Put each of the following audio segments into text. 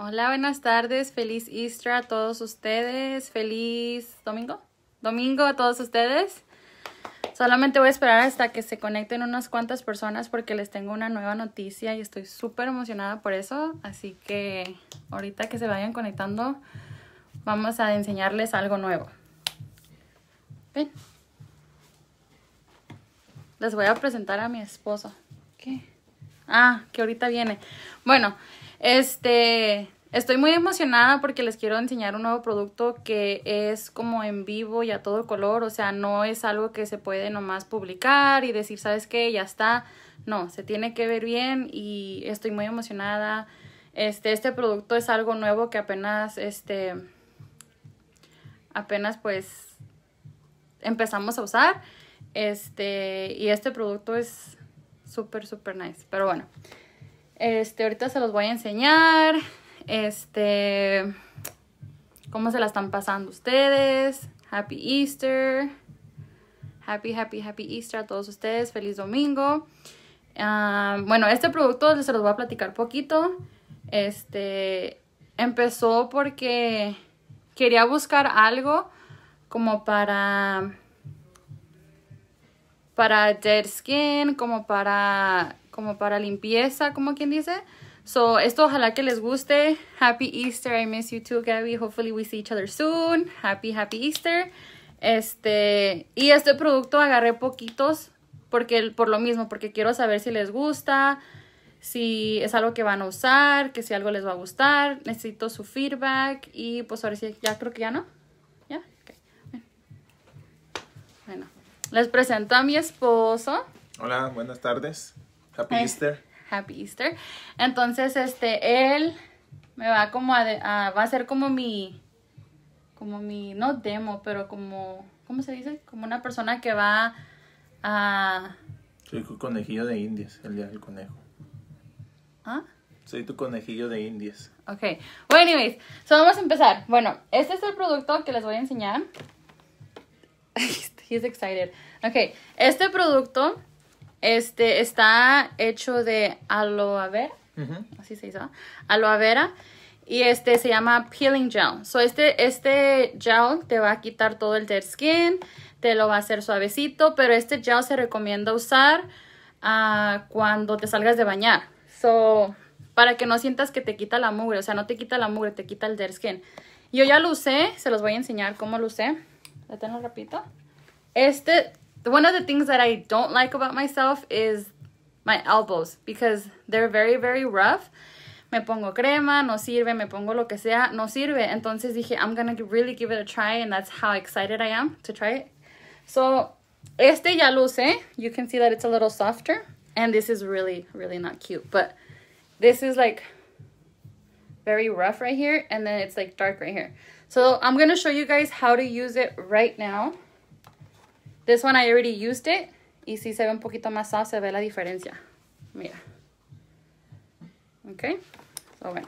Hola, buenas tardes. Feliz Easter a todos ustedes. Feliz domingo. Domingo a todos ustedes. Solamente voy a esperar hasta que se conecten unas cuantas personas porque les tengo una nueva noticia y estoy súper emocionada por eso. Así que ahorita que se vayan conectando, vamos a enseñarles algo nuevo. Ven. Les voy a presentar a mi esposo. ¿Qué? Ah, que ahorita viene. Bueno, este, estoy muy emocionada porque les quiero enseñar un nuevo producto que es como en vivo y a todo color, o sea, no es algo que se puede nomás publicar y decir, ¿sabes qué? Ya está. No, se tiene que ver bien y estoy muy emocionada. Este, este producto es algo nuevo que apenas, este, apenas pues empezamos a usar. Este, y este producto es súper, súper nice. Pero bueno, este, ahorita se los voy a enseñar. Este, cómo se la están pasando ustedes. Happy Easter. Happy, happy, happy Easter a todos ustedes. Feliz domingo. Ah, bueno, este producto se los voy a platicar poquito. Este empezó porque quería buscar algo como para para dead skin, como para como para limpieza, como quien dice. So, esto ojalá que les guste. Happy Easter. I miss you too, Gabby. Hopefully we see each other soon. Happy, happy Easter. Este, y este producto agarré poquitos porque por lo mismo, porque quiero saber si les gusta, si es algo que van a usar, que si algo les va a gustar. Necesito su feedback y pues ahora si ya creo que ya no. ¿Ya? Bueno, les presento a mi esposo. Hola, buenas tardes. Happy eh, Easter. Happy Easter. Entonces, este, él me va como a, a, va a ser como mi, como mi, no demo, pero como, ¿cómo se dice? Como una persona que va a... Soy tu conejillo de indias, el día del conejo. ¿Ah? Soy tu conejillo de indias. Ok. Bueno, anyways, so vamos a empezar. Bueno, este es el producto que les voy a enseñar. He's excited. Ok, este producto este está hecho de aloe vera, así se hizo, aloe vera y este se llama peeling gel. So este este gel te va a quitar todo el dead skin, te lo va a hacer suavecito, pero este gel se recomienda usar ah, cuando te salgas de bañar. So para que no sientas que te quita la mugre, o sea, no te quita la mugre, te quita el dead skin. Yo ya lo usé, se los voy a enseñar cómo lo usé. repito. Este one of the things that I don't like about myself is my elbows because they're very, very rough. Me pongo crema, no sirve, me pongo lo que sea, no sirve. Entonces dije, I'm gonna really give it a try and that's how excited I am to try it. So, este ya lo You can see that it's a little softer. And this is really, really not cute. But this is like very rough right here. And then it's like dark right here. So I'm going to show you guys how to use it right now. This one I already used it. Y si se ve un poquito más soft, se ve la diferencia. Mira. Okay. So, bueno.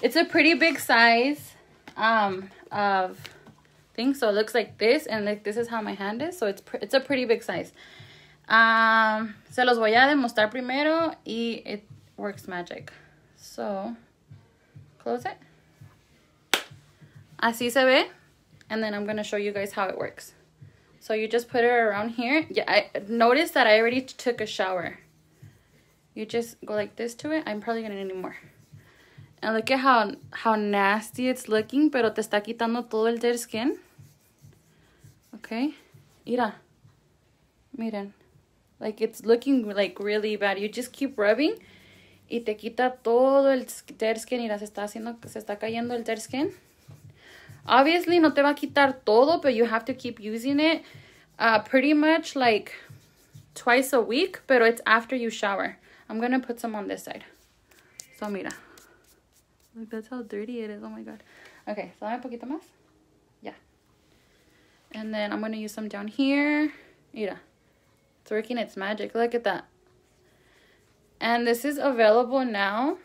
It's a pretty big size um, of thing. So it looks like this. And like this is how my hand is. So it's, it's a pretty big size. Um, se los voy a demostrar primero. Y it works magic. So, close it. Así se ve. And then I'm going to show you guys how it works. So you just put it around here. Yeah, I notice that I already took a shower. You just go like this to it. I'm probably gonna need more. And look at how, how nasty it's looking, pero te está quitando todo el dead skin. Okay, mira, miren. Like it's looking like really bad. You just keep rubbing y te quita todo el dead skin. Mira, se está haciendo, se está cayendo el dead skin. Obviously, no te va a quitar todo, but you have to keep using it uh, pretty much like twice a week, But it's after you shower. I'm going to put some on this side. So, mira. Look, that's how dirty it is. Oh, my God. Okay, so dame un poquito más. Yeah. And then I'm going to use some down here. Mira. It's working its magic. Look at that. And this is available now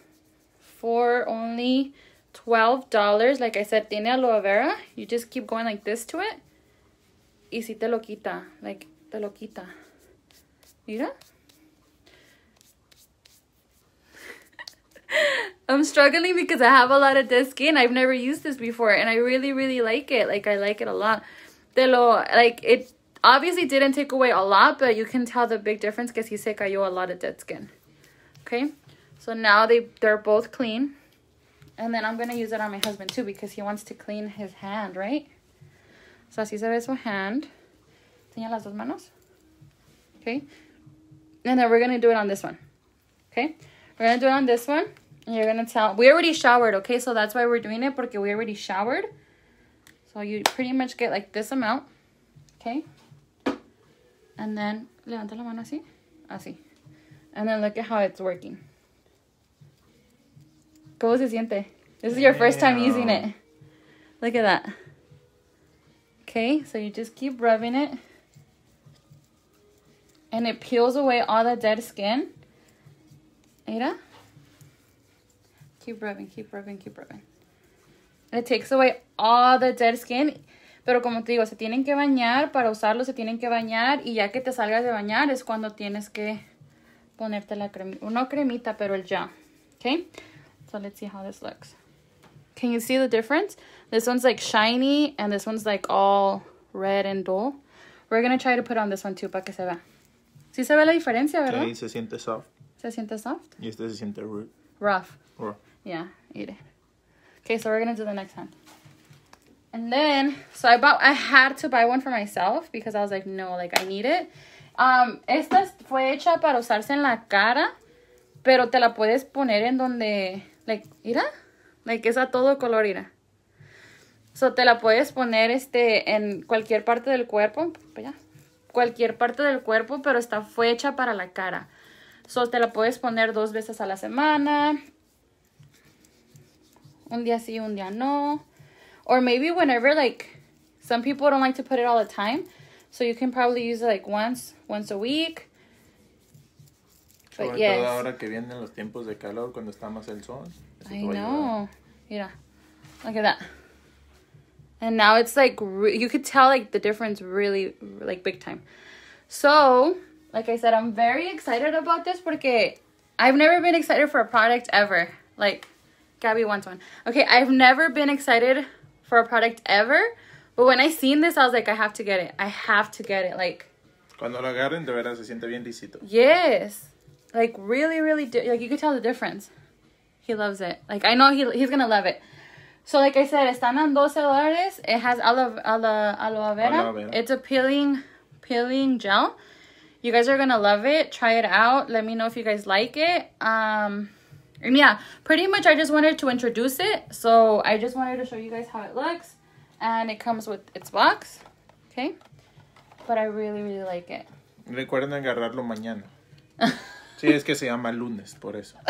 for only $12. Like I said, tiene aloe vera. You just keep going like this to it. Y si te lo quita. Like, te lo quita. Mira. I'm struggling because I have a lot of dead skin. I've never used this before. And I really, really like it. Like, I like it a lot. Te lo, like, it obviously didn't take away a lot, but you can tell the big difference because he se cayó a lot of dead skin. Okay, so now they, they're both clean. And then I'm going to use it on my husband too because he wants to clean his hand, right? So así se ve su hand. Enseña las dos manos. Okay. And then we're going to do it on this one. Okay. We're going to do it on this one. And you're going to tell. We already showered, okay? So that's why we're doing it porque we already showered. So you pretty much get like this amount. Okay. And then, levanta la mano así. Así. And then look at how it's working. ¿Cómo se siente? This is your first time using it. Look at that. Okay, so you just keep rubbing it. And it peels away all the dead skin. Ada? Keep rubbing, keep rubbing, keep rubbing. And it takes away all the dead skin. Pero como te digo, se tienen que bañar. Para usarlo se tienen que bañar. Y ya que te salgas de bañar es cuando tienes que ponerte la crema. No cremita, pero el gel. Okay? So let's see how this looks. Can you see the difference? This one's like shiny and this one's like all red and dull. We're going to try to put on this one too para que se vea. Sí se ve la diferencia, ¿verdad? Ahí se siente soft. Se siente soft? Y este se siente root. rough. Rough. Yeah, eat it. Okay, so we're going to do the next hand. And then, so I bought, I had to buy one for myself because I was like, no, like I need it. Um, esta fue hecha para usarse en la cara, pero te la puedes poner en donde like, mira, like es a todo color, mira. So te la puedes poner este en cualquier parte del cuerpo, pues cualquier parte del cuerpo, pero está fue para la cara. So te la puedes poner dos veces a la semana. Un día sí, un día no. Or maybe whenever like some people don't like to put it all the time. So you can probably use it like once, once a week. Sobre yes. todo ahora que vienen los tiempos de calor, cuando está más el sol. I know. Mira. Look at that. And now it's like, you could tell like the difference really, like big time. So, like I said, I'm very excited about this because I've never been excited for a product ever. Like, Gabby wants one. Okay, I've never been excited for a product ever. But when I seen this, I was like, I have to get it. I have to get it. Like, Cuando lo agarren, de verdad se siente bien lisito. Yes. Like really, really, like you could tell the difference. He loves it. Like I know he he's gonna love it. So like I said, están en 12 dólares. It has aloe, aloe, aloe, vera. aloe vera. It's a peeling, peeling gel. You guys are gonna love it. Try it out. Let me know if you guys like it. Um, and yeah, pretty much I just wanted to introduce it. So I just wanted to show you guys how it looks. And it comes with its box. Okay. But I really, really like it. Recuerden agarrarlo mañana. Sí, es que se llama lunes, por eso.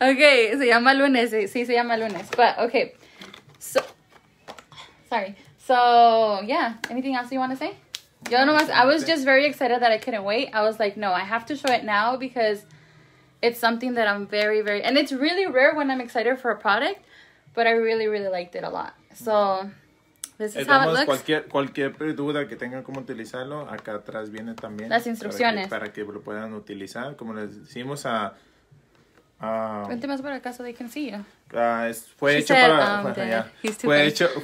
ok, se llama lunes, sí, sí, se llama lunes. But, okay. So, sorry. So, yeah, anything else you want to say? Yo nomás, I was just very excited that I couldn't wait. I was like, no, I have to show it now because it's something that I'm very, very, and it's really rare when I'm excited for a product, but I really, really liked it a lot. So, cualquier, cualquier duda que tengan cómo utilizarlo, acá atrás viene también. Las instrucciones. Para que, lo puedan utilizar. Como les decimos a... a más para acá so they can fue hecho para... Um,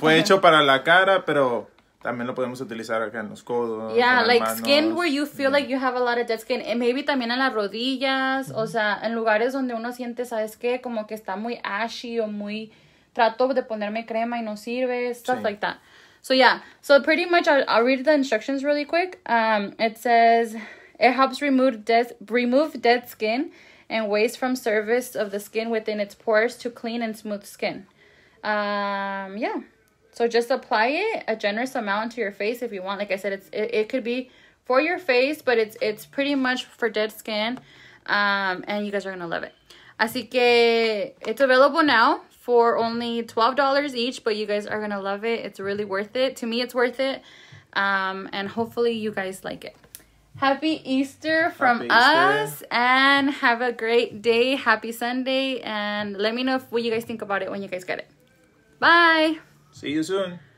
fue, hecho, para la cara, pero también lo podemos utilizar acá en los codos. Ya like skin where you feel like you have a lot of dead skin. Eh, maybe también en las rodillas, o sea, en lugares donde uno siente, ¿sabes qué? Como que está muy ashy o muy trato de ponerme crema y no sirve, stuff sí. like that. So yeah, so pretty much I'll, I'll read the instructions really quick. Um, it says it helps remove dead remove dead skin and waste from surface of the skin within its pores to clean and smooth skin. Um, yeah, so just apply it a generous amount to your face if you want. Like I said, it's it, it could be for your face, but it's it's pretty much for dead skin, um, and you guys are gonna love it. Así que it's available now for only $12 each, but you guys are going to love it. It's really worth it. To me, it's worth it. Um, and hopefully you guys like it. Happy Easter from Happy us Easter. and have a great day. Happy Sunday. And let me know what you guys think about it when you guys get it. Bye. See you soon.